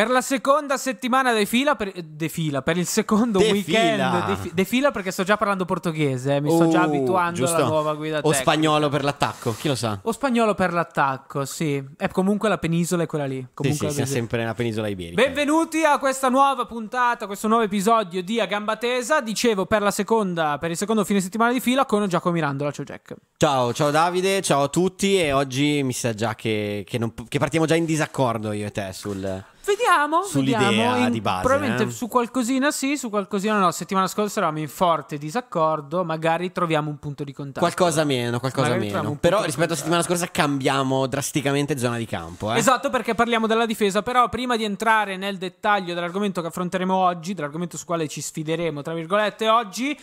Per la seconda settimana di fila, per, de fila, per il secondo de weekend di fi, fila, perché sto già parlando portoghese, eh, mi sto uh, già oh, abituando giusto. alla nuova guida o tecnica. O spagnolo per l'attacco, chi lo sa? O spagnolo per l'attacco, sì. E comunque la penisola è quella lì. Comunque sì, sì, siamo sempre nella penisola iberica. Benvenuti a questa nuova puntata, a questo nuovo episodio di A Gamba Tesa. Dicevo, per la seconda, per il secondo fine settimana di fila con Giacomo Mirandola, ciao Jack. Ciao, ciao Davide, ciao a tutti e oggi mi sa già che, che, non, che partiamo già in disaccordo io e te sul... Vediamo, sull'idea vediamo. di base. Probabilmente eh? su qualcosina sì, su qualcosina no. Settimana scorsa eravamo in forte disaccordo, magari troviamo un punto di contatto. Qualcosa meno, qualcosa magari meno. Però rispetto alla settimana scorsa cambiamo drasticamente zona di campo. Eh? Esatto, perché parliamo della difesa, però prima di entrare nel dettaglio dell'argomento che affronteremo oggi, dell'argomento su quale ci sfideremo, tra virgolette, oggi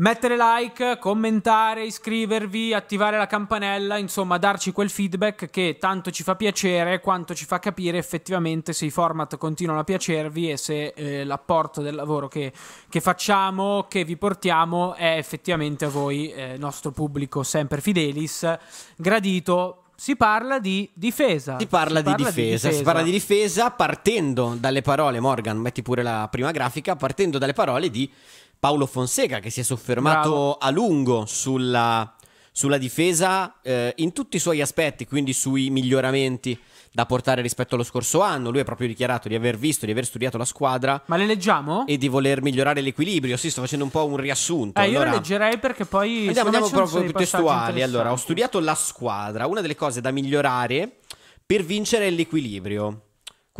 mettere like, commentare, iscrivervi, attivare la campanella, insomma darci quel feedback che tanto ci fa piacere quanto ci fa capire effettivamente se i format continuano a piacervi e se eh, l'apporto del lavoro che, che, facciamo, che vi portiamo è effettivamente a voi, eh, nostro pubblico sempre fidelis, gradito si parla di difesa. Si parla, si di, parla difesa, di, difesa, si parla di difesa partendo dalle parole, Morgan, metti pure la prima grafica, partendo dalle parole di Paolo Fonseca che si è soffermato Bravo. a lungo sulla, sulla difesa eh, in tutti i suoi aspetti, quindi sui miglioramenti da portare rispetto allo scorso anno. Lui ha proprio dichiarato di aver visto, di aver studiato la squadra. Ma le leggiamo? E di voler migliorare l'equilibrio. Sì, sto facendo un po' un riassunto. Eh, allora... io le leggerei perché poi. Andiamo, andiamo proprio più testuali. Allora, ho studiato la squadra. Una delle cose da migliorare per vincere è l'equilibrio.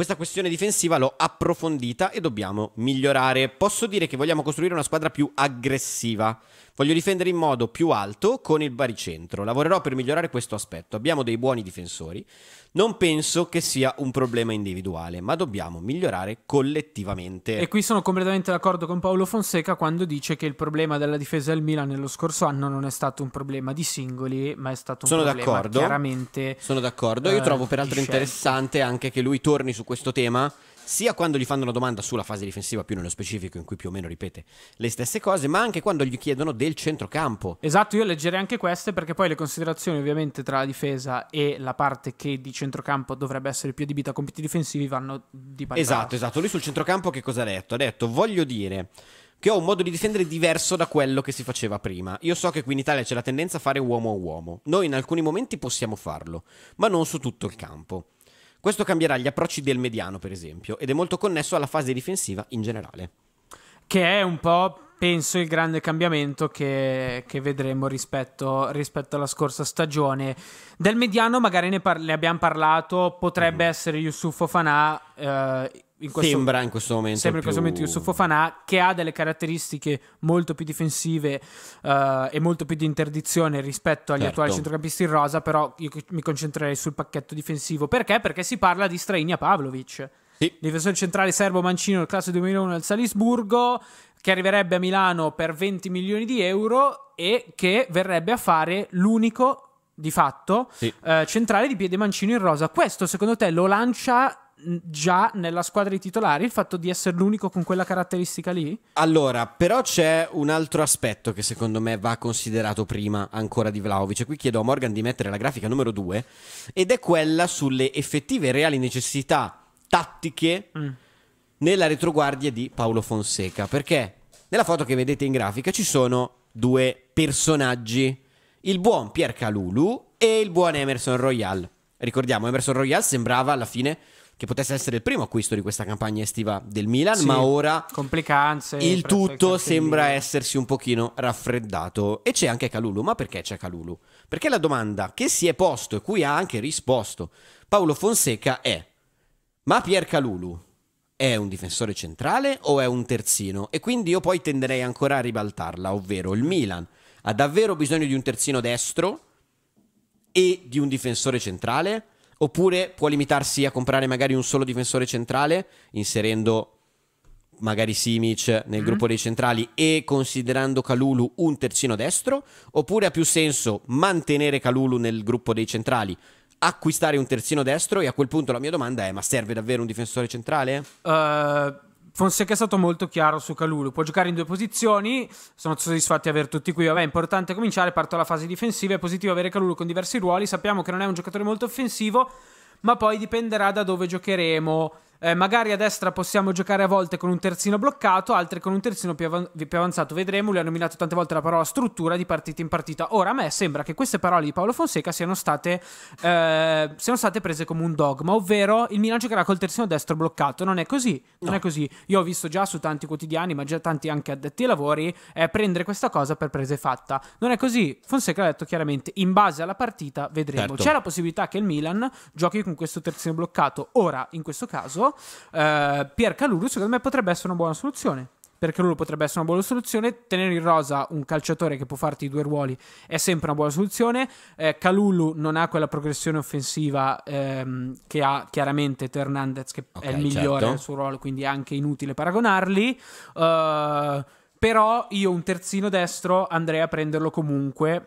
Questa questione difensiva l'ho approfondita e dobbiamo migliorare. Posso dire che vogliamo costruire una squadra più aggressiva. Voglio difendere in modo più alto con il baricentro. Lavorerò per migliorare questo aspetto. Abbiamo dei buoni difensori. Non penso che sia un problema individuale, ma dobbiamo migliorare collettivamente. E qui sono completamente d'accordo con Paolo Fonseca quando dice che il problema della difesa del Milan nello scorso anno non è stato un problema di singoli, ma è stato un sono problema d'accordo. chiaramente. Sono d'accordo. Io uh, trovo peraltro eh, interessante anche che lui torni su questo tema sia quando gli fanno una domanda sulla fase difensiva più nello specifico in cui più o meno ripete le stesse cose, ma anche quando gli chiedono del centrocampo. Esatto, io leggerei anche queste perché poi le considerazioni ovviamente tra la difesa e la parte che di centrocampo dovrebbe essere più adibita a compiti difensivi vanno di pari. Esatto, esatto. Lui sul centrocampo che cosa ha detto? Ha detto voglio dire che ho un modo di difendere diverso da quello che si faceva prima. Io so che qui in Italia c'è la tendenza a fare uomo a uomo. Noi in alcuni momenti possiamo farlo, ma non su tutto il campo. Questo cambierà gli approcci del mediano, per esempio, ed è molto connesso alla fase difensiva in generale. Che è un po', penso, il grande cambiamento che, che vedremo rispetto, rispetto, alla scorsa stagione. Del mediano magari ne, par- ne abbiamo parlato, potrebbe mm. essere Yusuf Fanà. Eh, in questo, sembra in questo momento sembra in questo più... momento Yusuf Fofana che ha delle caratteristiche molto più difensive uh, e molto più di interdizione rispetto agli certo. attuali centrocampisti in rosa però io mi concentrerei sul pacchetto difensivo perché? perché si parla di Strainia Pavlovic sì. difensore centrale serbo mancino del classe 2001 al Salisburgo che arriverebbe a Milano per 20 milioni di euro e che verrebbe a fare l'unico di fatto sì. uh, centrale di piede mancino in rosa questo secondo te lo lancia già nella squadra di titolari il fatto di essere l'unico con quella caratteristica lì? Allora, però c'è un altro aspetto che secondo me va considerato prima ancora di Vlaovic. Qui chiedo a Morgan di mettere la grafica numero 2 ed è quella sulle effettive e reali necessità tattiche mm. nella retroguardia di Paolo Fonseca, perché nella foto che vedete in grafica ci sono due personaggi, il buon Pier Calulu e il buon Emerson Royal. Ricordiamo, Emerson Royal sembrava alla fine che potesse essere il primo acquisto di questa campagna estiva del Milan, sì, ma ora complicanze, il tutto sembra essersi un pochino raffreddato. E c'è anche Calulu, ma perché c'è Calulu? Perché la domanda che si è posto e cui ha anche risposto Paolo Fonseca è: ma Pier Calulu è un difensore centrale o è un terzino? E quindi io poi tenderei ancora a ribaltarla, ovvero il Milan ha davvero bisogno di un terzino destro e di un difensore centrale? Oppure può limitarsi a comprare magari un solo difensore centrale, inserendo magari Simic nel mm. gruppo dei centrali e considerando Calulu un terzino destro, oppure ha più senso mantenere Calulu nel gruppo dei centrali, acquistare un terzino destro e a quel punto la mia domanda è ma serve davvero un difensore centrale? Uh, Fonseca è stato molto chiaro su Calulu, può giocare in due posizioni, sono soddisfatti di aver tutti qui, vabbè è importante cominciare, parto dalla fase difensiva, è positivo avere Calulu con diversi ruoli, sappiamo che non è un giocatore molto offensivo, ma poi dipenderà da dove giocheremo eh, magari a destra possiamo giocare a volte con un terzino bloccato, altre con un terzino più, av- più avanzato. Vedremo, lui ha nominato tante volte la parola struttura di partita in partita. Ora a me sembra che queste parole di Paolo Fonseca siano state, eh, siano state prese come un dogma, ovvero il Milan giocherà col terzino destro bloccato. Non è così, non no. è così. Io ho visto già su tanti quotidiani, ma già tanti anche addetti ai lavori, eh, prendere questa cosa per prese fatta. Non è così. Fonseca ha detto chiaramente, in base alla partita vedremo. Certo. C'è la possibilità che il Milan giochi con questo terzino bloccato. Ora, in questo caso... Eh, Pier Calulu, secondo me, potrebbe essere una buona soluzione. Perché lui potrebbe essere una buona soluzione. Tenere in rosa un calciatore che può farti i due ruoli è sempre una buona soluzione. Eh, Calulu non ha quella progressione offensiva ehm, che ha chiaramente Hernandez, che okay, è il migliore certo. nel suo ruolo, quindi è anche inutile paragonarli. Eh, però io un terzino destro andrei a prenderlo comunque.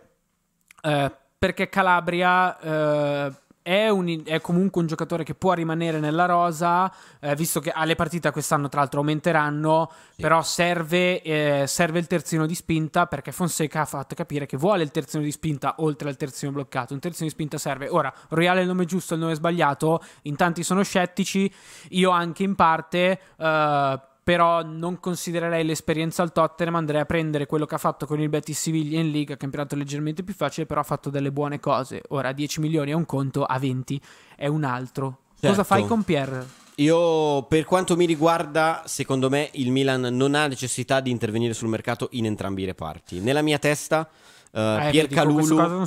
Eh, perché Calabria eh, è, un, è, comunque un giocatore che può rimanere nella rosa, eh, visto che alle partite quest'anno tra l'altro aumenteranno, sì. però serve, eh, serve, il terzino di spinta perché Fonseca ha fatto capire che vuole il terzino di spinta oltre al terzino bloccato, un terzino di spinta serve. Ora, Royale è il nome giusto, il nome sbagliato, in tanti sono scettici, io anche in parte... Eh, però non considererei l'esperienza al Tottenham, andrei a prendere quello che ha fatto con il Betis Siviglia in Liga, campionato leggermente più facile, però ha fatto delle buone cose. Ora 10 milioni è un conto, a 20 è un altro. Certo. Cosa fai con Pierre? Io, per quanto mi riguarda, secondo me il Milan non ha necessità di intervenire sul mercato in entrambi i reparti. Nella mia testa Uh, Pier, Calulu,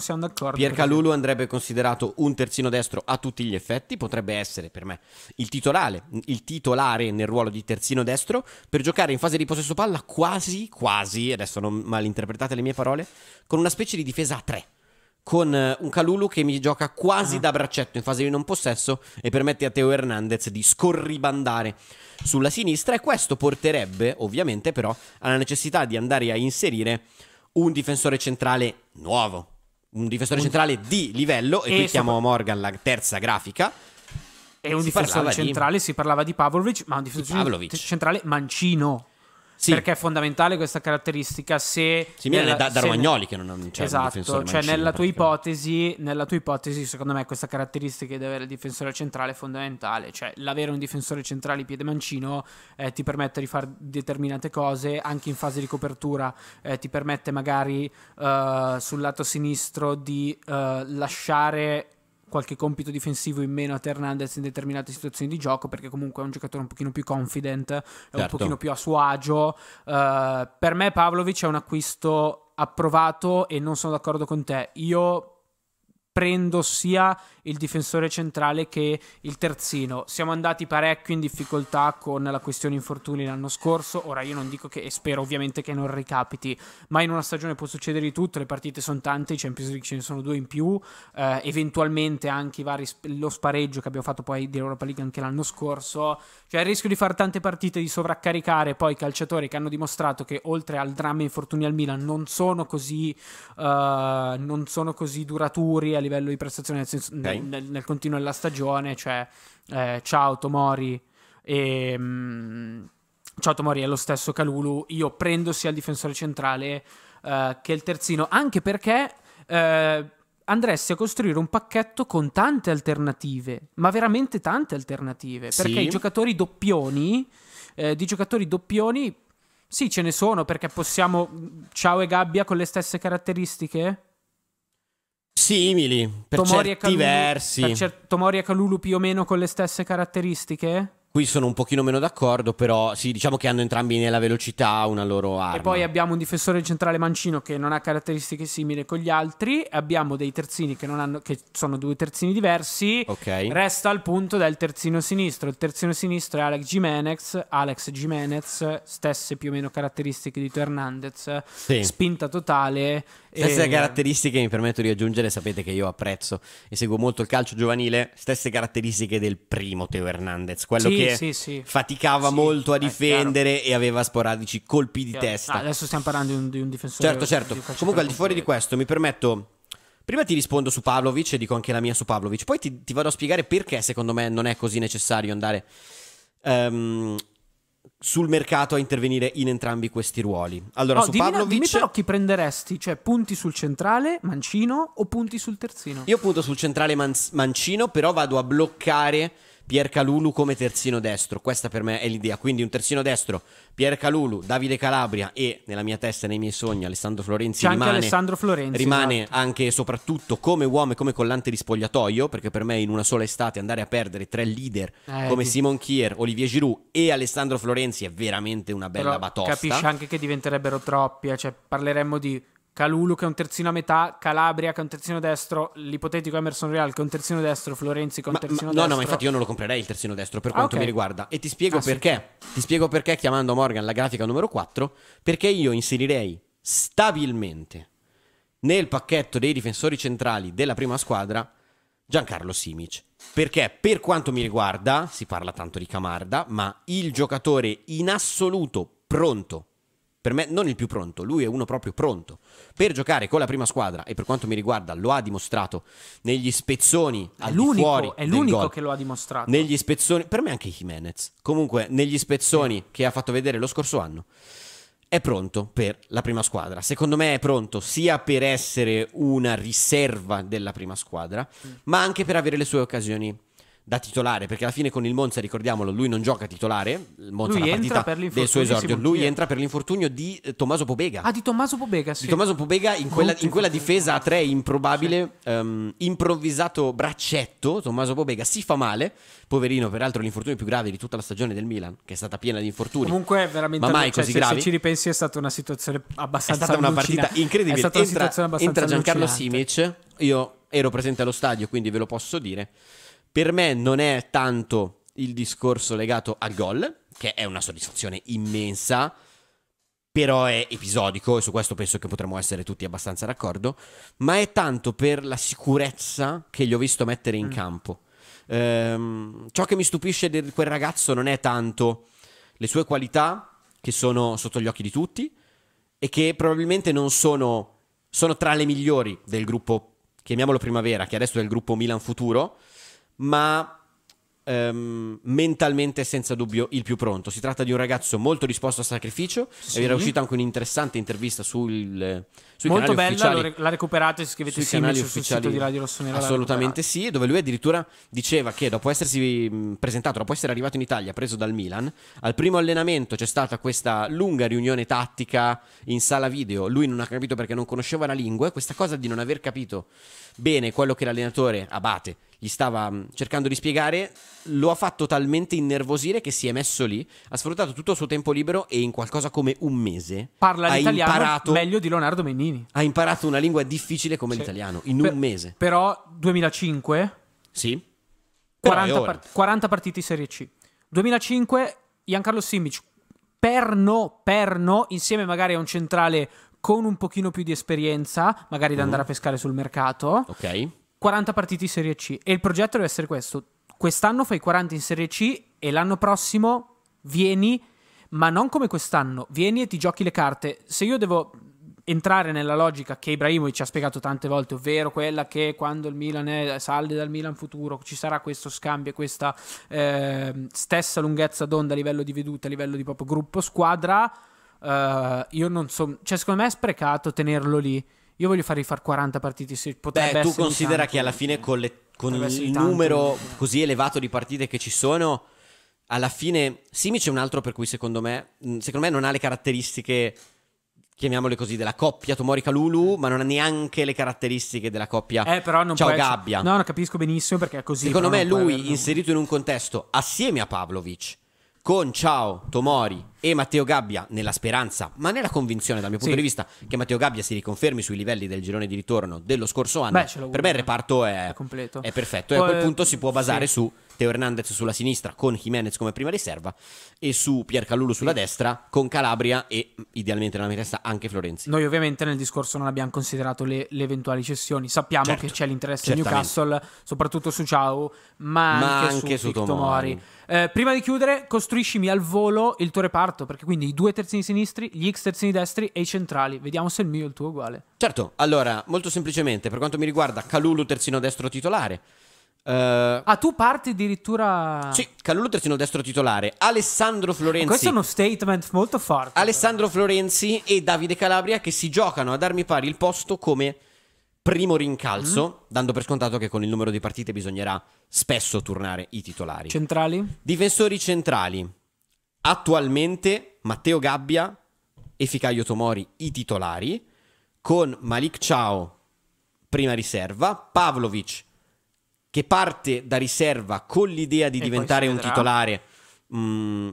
Pier Calulu andrebbe considerato un terzino destro a tutti gli effetti, potrebbe essere per me il titolare, il titolare nel ruolo di terzino destro per giocare in fase di possesso palla quasi, quasi, adesso non malinterpretate le mie parole, con una specie di difesa a tre con eh, un Calulu che mi gioca quasi ah. da braccetto in fase di non possesso e permette a Teo Hernandez di scorribandare sulla sinistra e questo porterebbe ovviamente però alla necessità di andare a inserire un difensore centrale nuovo, un difensore centrale di livello, e, e qui chiamo Morgan la terza grafica. E un si difensore centrale, di... si parlava di Pavlovic, ma un difensore Pavlovic. centrale mancino. Sì. Perché è fondamentale questa caratteristica se... Simile nella, da, da Romagnoli che non c'è cioè esatto, Esatto, cioè nella tua, ipotesi, nella tua ipotesi secondo me questa caratteristica di avere il difensore centrale è fondamentale, cioè l'avere un difensore centrale piede mancino eh, ti permette di fare determinate cose, anche in fase di copertura eh, ti permette magari eh, sul lato sinistro di eh, lasciare qualche compito difensivo in meno a Hernandez in determinate situazioni di gioco perché comunque è un giocatore un pochino più confident, è certo. un pochino più a suo agio. Uh, per me Pavlovic è un acquisto approvato e non sono d'accordo con te. Io prendo sia il difensore centrale che il terzino. Siamo andati parecchio in difficoltà con la questione infortuni l'anno scorso, ora io non dico che e spero ovviamente che non ricapiti, ma in una stagione può succedere di tutto, le partite sono tante, i Champions League ce ne sono due in più, eh, eventualmente anche vari, lo spareggio che abbiamo fatto poi di Europa League anche l'anno scorso, cioè il rischio di fare tante partite, di sovraccaricare poi i calciatori che hanno dimostrato che oltre al dramma infortuni al Milan non sono così, uh, non sono così duraturi a livello di prestazione, nel senso okay. nel, nel, continuo della stagione, cioè eh, ciao Tomori e... Mh, mm, ciao Tomori è lo stesso Calulu, io prendo sia il difensore centrale eh, che il terzino, anche perché eh, andresti a costruire un pacchetto con tante alternative, ma veramente tante alternative, perché i giocatori doppioni, eh, di giocatori doppioni, sì ce ne sono, perché possiamo, mm, ciao e Gabbia con le stesse caratteristiche? Simili, per Tomori certi Kalulu, versi. Per cer- Tomori e Calulu più o meno con le stesse caratteristiche? Qui sono un pochino meno d'accordo, però sì, diciamo che hanno entrambi nella velocità una loro arma. E poi abbiamo un difensore centrale mancino che non ha caratteristiche simili con gli altri, abbiamo dei terzini che, hanno, che sono due terzini diversi. Okay. Resta il punto del terzino sinistro. Il terzino sinistro è Alex Jimenez, Alex Jimenez, stesse più o meno caratteristiche di Hernandez, sì. spinta totale Stesse e... Ehm, caratteristiche, mi permetto di aggiungere, sapete che io apprezzo e seguo molto il calcio giovanile, stesse caratteristiche del primo Teo Hernandez, quello sì, che sì, sì. faticava molto a difendere e aveva sporadici colpi di testa. Ah, adesso stiamo parlando di un, di un difensore. Certo, certo. Di Comunque al di fuori di questo mi permetto... Prima ti rispondo su Pavlovic e dico anche la mia su Pavlovic, poi ti, ti vado a spiegare perché secondo me non è così necessario andare... Um, sul mercato a intervenire in entrambi questi ruoli. Allora, no, su Pavlovic... Dimmi, dimmi però chi prenderesti, cioè punti sul centrale Mancino o punti sul terzino? Io punto sul centrale man- Mancino, però vado a bloccare Pier Calulu come terzino destro. Questa per me è l'idea. Quindi un terzino destro, Pier Calulu, Davide Calabria e nella mia testa e nei miei sogni Alessandro Florenzi C'è rimane, anche Alessandro Florenzi, rimane esatto. anche e soprattutto come uomo e come collante di spogliatoio, perché per me in una sola estate andare a perdere tre leader eh, come sì. Simon Kier, Olivier Giroud e Alessandro Florenzi è veramente una bella Però batosta. Capisci anche che diventerebbero troppi, eh. cioè parleremmo di Calulu che è un terzino a metà, Calabria che è un terzino destro, l'ipotetico Emerson Real che è un terzino destro, Florenzi che è un terzino ma, ma, destro. No, no, ma infatti io non lo comprerei il terzino destro per ah, quanto okay. mi riguarda. E ti spiego ah, perché. Sì. Ti spiego perché chiamando Morgan la grafica numero 4, perché io inserirei stabilmente nel pacchetto dei difensori centrali della prima squadra Giancarlo Simic. Perché per quanto mi riguarda, si parla tanto di Camarda, ma il giocatore in assoluto pronto per me non il più pronto, lui è uno proprio pronto per giocare con la prima squadra e per quanto mi riguarda lo ha dimostrato negli spezzoni al di fuori è l'unico gol, che lo ha dimostrato. Negli spezzoni, per me anche Jimenez. Comunque negli spezzoni sì. che ha fatto vedere lo scorso anno è pronto per la prima squadra. Secondo me è pronto sia per essere una riserva della prima squadra, mm. ma anche per avere le sue occasioni da titolare, perché alla fine con il Monza, ricordiamolo, lui non gioca titolare, il Monza lui entra per del suo esordio, lui entra per l'infortunio di eh, Tommaso Pobega. Ah, di Tommaso Pobega, sì. Di Tommaso Pobega in quella, in quella difesa a tre improbabile, sì. um, improvvisato braccetto, Tommaso Pobega si fa male, poverino, peraltro l'infortunio più grave di tutta la stagione del Milan, che è stata piena di infortuni. Comunque veramente, ma mai cioè, così cioè, gravi. se ci ripensi è stata una situazione abbastanza È stata una partita incredibile, è stata una entra, situazione abbastanza entra Giancarlo allucinante. Simic, io ero presente allo stadio, quindi ve lo posso dire per me non è tanto il discorso legato al gol, che è una soddisfazione immensa, però è episodico e su questo penso che potremmo essere tutti abbastanza d'accordo, ma è tanto per la sicurezza che gli ho visto mettere in mm. campo. Ehm, ciò che mi stupisce di quel ragazzo non è tanto le sue qualità, che sono sotto gli occhi di tutti, e che probabilmente non sono, sono tra le migliori del gruppo, chiamiamolo Primavera, che adesso è il gruppo Milan Futuro, ma Um, mentalmente senza dubbio il più pronto. Si tratta di un ragazzo molto disposto a sacrificio. Sì. Era uscita anche un'interessante intervista sul, sui molto canali bella, ufficiali. la recuperate scrivete sui canali sul ufficiali di Radio Rossonera. Assolutamente sì, dove lui addirittura diceva che dopo essersi presentato, dopo essere arrivato in Italia, preso dal Milan, al primo allenamento c'è stata questa lunga riunione tattica in sala video. Lui non ha capito perché non conosceva la lingua e questa cosa di non aver capito bene quello che l'allenatore Abate gli stava mm, cercando di spiegare, lo ha fatto talmente innervosire che si è messo lì, ha sfruttato tutto il suo tempo libero e in qualcosa come un mese parla l'italiano imparato, meglio di Leonardo Mennini. Ha imparato una lingua difficile come cioè, l'italiano in per, un mese. Però 2005? Sì. 40, part- 40 partite Serie C. 2005 Giancarlo Simic perno perno insieme magari a un centrale con un pochino più di esperienza, magari da mhm. andare a pescare sul mercato. Ok 40 partite in Serie C e il progetto deve essere questo. Quest'anno fai 40 in Serie C e l'anno prossimo vieni, ma non come quest'anno, vieni e ti giochi le carte. Se io devo entrare nella logica che Ibrahimovic ha spiegato tante volte, ovvero quella che quando il Milan è salde dal Milan futuro ci sarà questo scambio, questa eh, stessa lunghezza d'onda a livello di vedute, a livello di proprio gruppo squadra, eh, io non so, cioè secondo me è sprecato tenerlo lì. Io voglio fargli far 40 partite se potrebbe Beh, tu considera tanto, che alla fine con, le, con il numero tanto. così elevato di partite che ci sono alla fine Simic è un altro per cui secondo me mm, secondo me non ha le caratteristiche chiamiamole così della coppia Tomori Kalulu, eh. ma non ha neanche le caratteristiche della coppia eh, però non Ciao Gabbia no, no capisco benissimo perché è così secondo me lui inserito in un contesto assieme a Pavlovic con Ciao Tomori e Matteo Gabbia, nella speranza, ma nella convinzione dal mio punto sì. di vista, che Matteo Gabbia si riconfermi sui livelli del girone di ritorno dello scorso anno, Beh, per me il reparto è, è, è perfetto Poi, e a quel punto si può basare sì. su Teo Hernandez sulla sinistra con Jimenez come prima riserva e su Pier Piercalulu sulla sì. destra con Calabria e idealmente nella mia testa anche Florenzi. Noi ovviamente nel discorso non abbiamo considerato le, le eventuali cessioni, sappiamo certo, che c'è l'interesse di Newcastle soprattutto su Ciao, ma, ma anche, anche, su, su Tomori. Eh, prima di chiudere, costruiscimi al volo il tuo reparto Esatto, perché quindi i due terzini sinistri, gli X terzini destri e i centrali. Vediamo se il mio e il tuo è uguale. Certo, allora, molto semplicemente, per quanto mi riguarda, Calulu terzino destro titolare. Uh, ah, tu parti addirittura. Sì, Calulu terzino destro titolare. Alessandro Florenzi. questo è uno statement molto forte. Alessandro però. Florenzi e Davide Calabria che si giocano ad armi pari il posto come primo rincalzo, mm dando per scontato che con il numero di partite bisognerà spesso turnare i titolari. Centrali? Difensori centrali attualmente Matteo Gabbia e Ficaio Tomori i titolari, con Malik Ciao prima riserva, Pavlovic che parte da riserva con l'idea di e diventare un titolare mh, mm,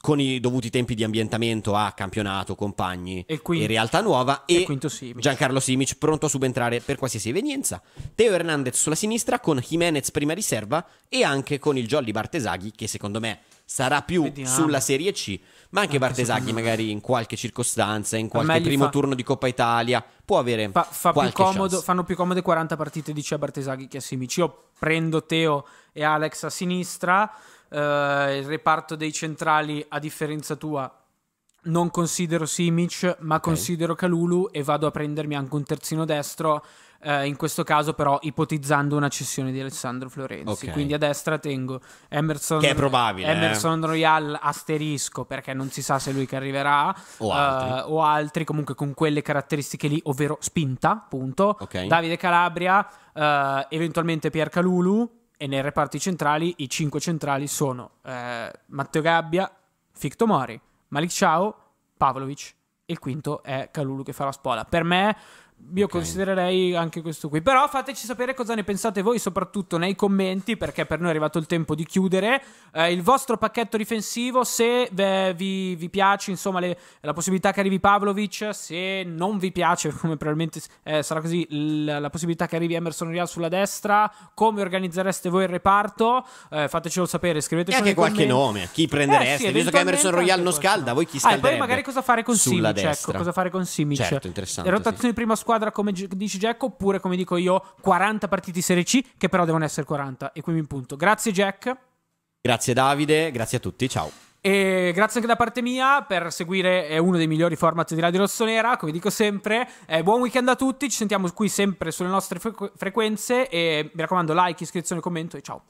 con i dovuti tempi di ambientamento a campionato, compagni e, quindi, e realtà nuova e, e Simic. Giancarlo Simic pronto a subentrare per qualsiasi evenienza. Teo Hernandez sulla sinistra con Jimenez prima riserva e anche con il Jolly Bartesaghi che secondo me sarà più Vediamo. sulla Serie C, ma anche Bartesaghi magari in qualche circostanza, in qualche primo fa... turno di Coppa Italia, può avere fa, fa più comodo, Fanno più comode 40 partite di C a Bartesaghi che a Simici. Io prendo Teo e Alex a sinistra, eh, il reparto dei centrali a differenza tua non considero Simic, ma okay. considero Calulu e vado a prendermi anche un terzino destro. Eh, in questo caso, però, ipotizzando una cessione di Alessandro Florenzi. Okay. Quindi a destra tengo Emerson, che è probabile, Emerson eh? Royal asterisco perché non si sa se lui che arriverà o altri, eh, o altri comunque con quelle caratteristiche lì, ovvero spinta, punto. Okay. Davide Calabria, uh, eventualmente Pier Calulu. E nei reparti centrali i cinque centrali sono uh, Matteo Gabbia, Ficto Mori, Malik Ciao, Pavlovic. Il quinto è Calulu che farà spola. Per me io okay. considererei anche questo qui. Però fateci sapere cosa ne pensate voi, soprattutto nei commenti, perché per noi è arrivato il tempo di chiudere. Eh, il vostro pacchetto difensivo, se beh, vi, vi, piace, insomma, le, la possibilità che arrivi Pavlovic, se non vi piace, come probabilmente eh, sarà così, l- la possibilità che arrivi Emerson Real sulla destra, come organizzereste voi il reparto, eh, fatecelo sapere, scriveteci. anche qualche commenti. nome, chi eh, prendereste, eh, sì, visto che Emerson Royal non scalda, voi chi scalda? Ah, e poi magari cosa fare con Simic, ecco, cosa fare con Simic. Certo, interessante. Le rotazioni sì. prima squadra squadra, come dice Jack, oppure, come dico io, 40 partiti Serie C, che però devono essere 40. E qui mi punto. Grazie Jack. Grazie Davide, grazie a tutti, ciao. E grazie anche da parte mia per seguire uno dei migliori format di Radio Rossonera, come dico sempre. Eh, buon weekend a tutti, ci sentiamo qui sempre sulle nostre frequenze e mi raccomando like, iscrizione, commento e ciao.